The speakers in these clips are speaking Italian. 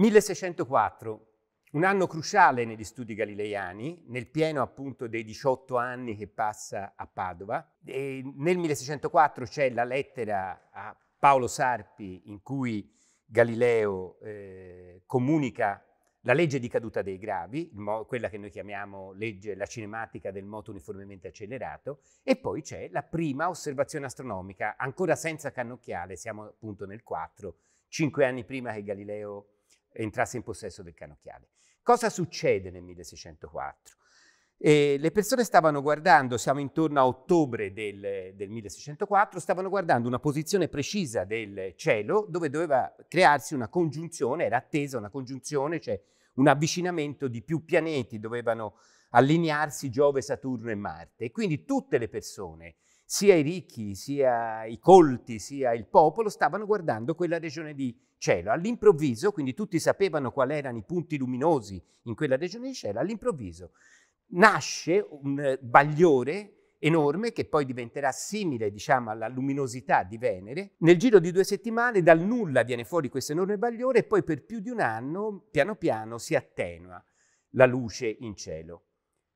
1604, un anno cruciale negli studi galileiani, nel pieno appunto dei 18 anni che passa a Padova. E nel 1604 c'è la lettera a Paolo Sarpi in cui Galileo eh, comunica la legge di caduta dei gravi, quella che noi chiamiamo legge, la cinematica del moto uniformemente accelerato, e poi c'è la prima osservazione astronomica, ancora senza cannocchiale, siamo appunto nel 4, 5 anni prima che Galileo entrasse in possesso del cannocchiale. Cosa succede nel 1604? E le persone stavano guardando, siamo intorno a ottobre del, del, 1604, stavano guardando una posizione precisa del cielo dove doveva crearsi una congiunzione, era attesa una congiunzione, cioè un avvicinamento di più pianeti, dovevano allinearsi Giove, Saturno e Marte. E quindi tutte le persone, sia i ricchi, sia i colti, sia il popolo, stavano guardando quella regione di cielo. All'improvviso, quindi tutti sapevano quali erano i punti luminosi in quella regione di cielo, all'improvviso nasce un eh, bagliore enorme che poi diventerà simile diciamo, alla luminosità di Venere. Nel giro di due settimane dal nulla viene fuori questo enorme bagliore e poi per più di un anno piano piano si attenua la luce in cielo.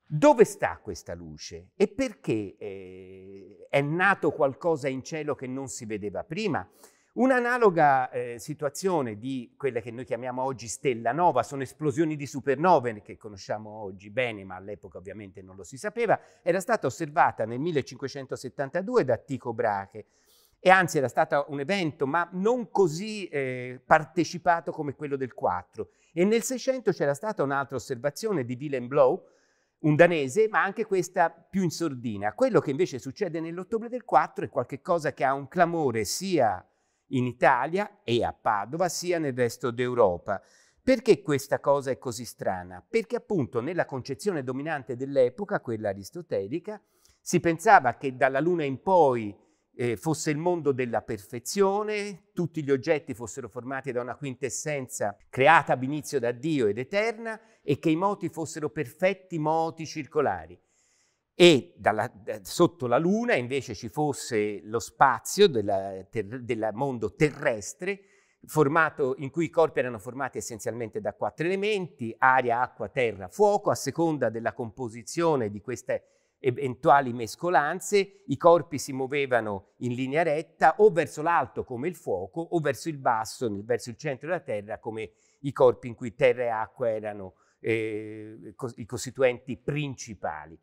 Dove sta questa luce e perché eh, è nato qualcosa in cielo che non si vedeva prima? Un'analoga eh, situazione di quelle che noi chiamiamo oggi stella nova, sono esplosioni di supernove che conosciamo oggi bene, ma all'epoca ovviamente non lo si sapeva, era stata osservata nel 1572 da Tycho Brahe e anzi era stato un evento, ma non così eh, partecipato come quello del 4. E nel 600 c'era stata un'altra osservazione di Willem Blow, un danese, ma anche questa più in sordina. Quello che invece succede nell'ottobre del 4 è qualcosa che ha un clamore sia in Italia e a Padova sia nel resto d'Europa. Perché questa cosa è così strana? Perché appunto nella concezione dominante dell'epoca, quella aristotelica, si pensava che dalla Luna in poi eh, fosse il mondo della perfezione, tutti gli oggetti fossero formati da una quintessenza creata ab inizio da Dio ed eterna e che i moti fossero perfetti moti circolari e dalla, sotto la Luna invece ci fosse lo spazio del ter, mondo terrestre formato, in cui i corpi erano formati essenzialmente da quattro elementi, aria, acqua, terra, fuoco, a seconda della composizione di queste eventuali mescolanze, i corpi si muovevano in linea retta o verso l'alto come il fuoco o verso il basso, verso il centro della terra come i corpi in cui terra e acqua erano eh, i costituenti principali.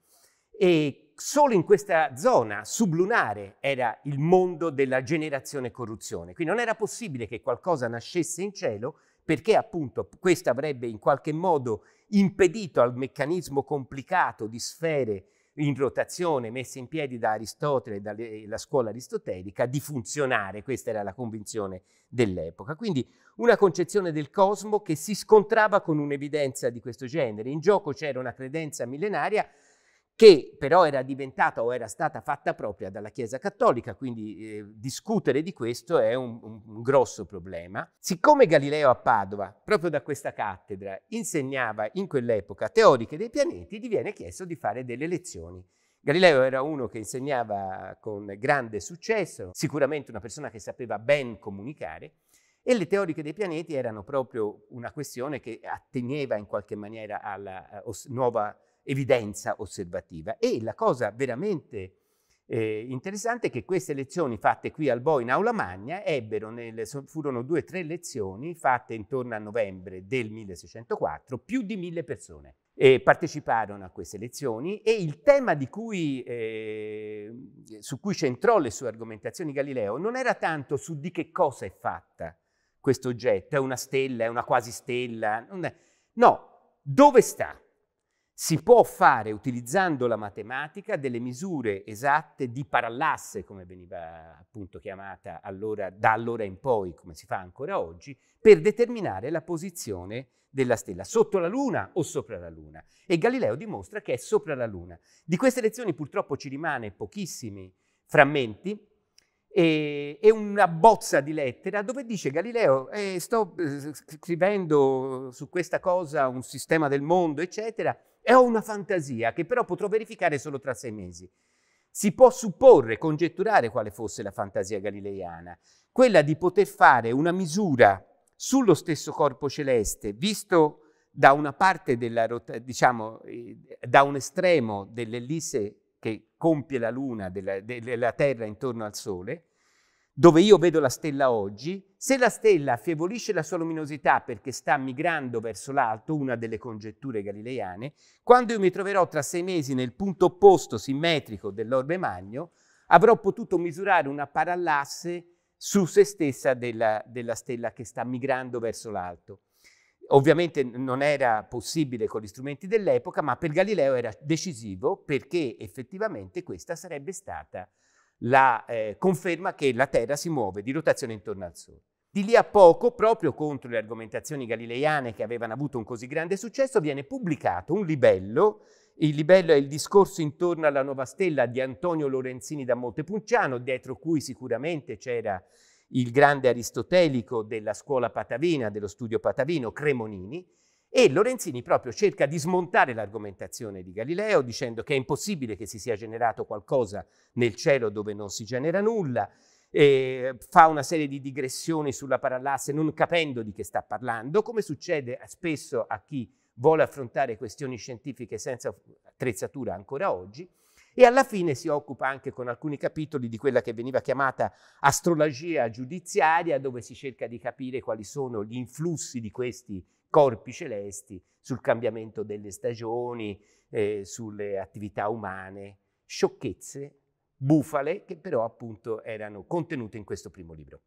E solo in questa zona sublunare era il mondo della generazione corruzione. Quindi non era possibile che qualcosa nascesse in cielo perché appunto questo avrebbe in qualche modo impedito al meccanismo complicato di sfere in rotazione messe in piedi da Aristotele e dalla scuola aristotelica di funzionare, questa era la convinzione dell'epoca. Quindi una concezione del cosmo che si scontrava con un'evidenza di questo genere. In gioco c'era una credenza millenaria che però era diventata o era stata fatta propria dalla Chiesa Cattolica, quindi eh, discutere di questo è un, un, un, grosso problema. Siccome Galileo a Padova, proprio da questa cattedra, insegnava in quell'epoca teoriche dei pianeti, gli viene chiesto di fare delle lezioni. Galileo era uno che insegnava con grande successo, sicuramente una persona che sapeva ben comunicare, e le teoriche dei pianeti erano proprio una questione che atteneva in qualche maniera alla eh, os- nuova evidenza osservativa. E la cosa veramente eh, interessante è che queste lezioni fatte qui al Bo in Aula Magna nel, furono due o tre lezioni fatte intorno a novembre del 1604, più di mille persone eh, parteciparono a queste lezioni e il tema cui, eh, su cui centrò le sue argomentazioni Galileo non era tanto su di che cosa è fatta questo oggetto, è una stella, è una quasi stella, una... no, dove sta? Si può fare utilizzando la matematica delle misure esatte di parallasse, come veniva appunto chiamata allora, da allora in poi, come si fa ancora oggi, per determinare la posizione della stella, sotto la Luna o sopra la Luna. E Galileo dimostra che è sopra la Luna. Di queste lezioni purtroppo ci rimane pochissimi frammenti, e, e, una bozza di lettera dove dice Galileo eh, sto eh, scrivendo su questa cosa un sistema del mondo eccetera e ho una fantasia che però potrò verificare solo tra sei mesi. Si può supporre, congetturare quale fosse la fantasia galileiana, quella di poter fare una misura sullo stesso corpo celeste, visto da una parte della, diciamo, eh, da un estremo dell'ellisse che compie la luna della, della Terra intorno al Sole, dove io vedo la stella oggi, se la stella affievolisce la sua luminosità perché sta migrando verso l'alto, una delle congetture galileiane, quando io mi troverò tra sei mesi nel punto opposto simmetrico dell'orbe magno, avrò potuto misurare una parallasse su se stessa della, della stella che sta migrando verso l'alto. Ovviamente non era possibile con gli strumenti dell'epoca, ma per Galileo era decisivo perché effettivamente questa sarebbe stata la eh, conferma che la Terra si muove di rotazione intorno al Sole. Di lì a poco, proprio contro le argomentazioni galileiane che avevano avuto un così grande successo, viene pubblicato un libello. Il libello è il discorso intorno alla nuova stella di Antonio Lorenzini da Montepunciano, dietro cui sicuramente c'era il grande aristotelico della scuola patavina, dello studio patavino, Cremonini, e Lorenzini proprio cerca di smontare l'argomentazione di Galileo dicendo che è impossibile che si sia generato qualcosa nel cielo dove non si genera nulla, fa una serie di digressioni sulla parallasse non capendo di che sta parlando, come succede spesso a chi vuole affrontare questioni scientifiche senza attrezzatura ancora oggi, e alla fine si occupa anche con alcuni capitoli di quella che veniva chiamata astrologia giudiziaria, dove si cerca di capire quali sono gli influssi di questi corpi celesti sul cambiamento delle stagioni, eh, sulle attività umane, sciocchezze, bufale, che però appunto erano contenute in questo primo libro.